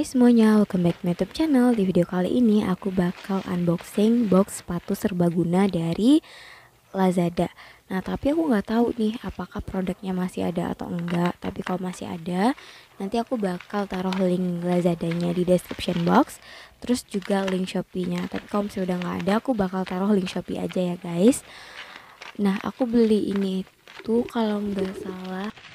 Hai semuanya, welcome back to my YouTube channel. Di video kali ini aku bakal unboxing box sepatu serbaguna dari Lazada. Nah, tapi aku nggak tahu nih apakah produknya masih ada atau enggak. Tapi kalau masih ada, nanti aku bakal taruh link Lazadanya di description box, terus juga link Shopee-nya. Tapi kalau misalnya udah nggak ada, aku bakal taruh link Shopee aja ya, guys. Nah, aku beli ini tuh kalau nggak salah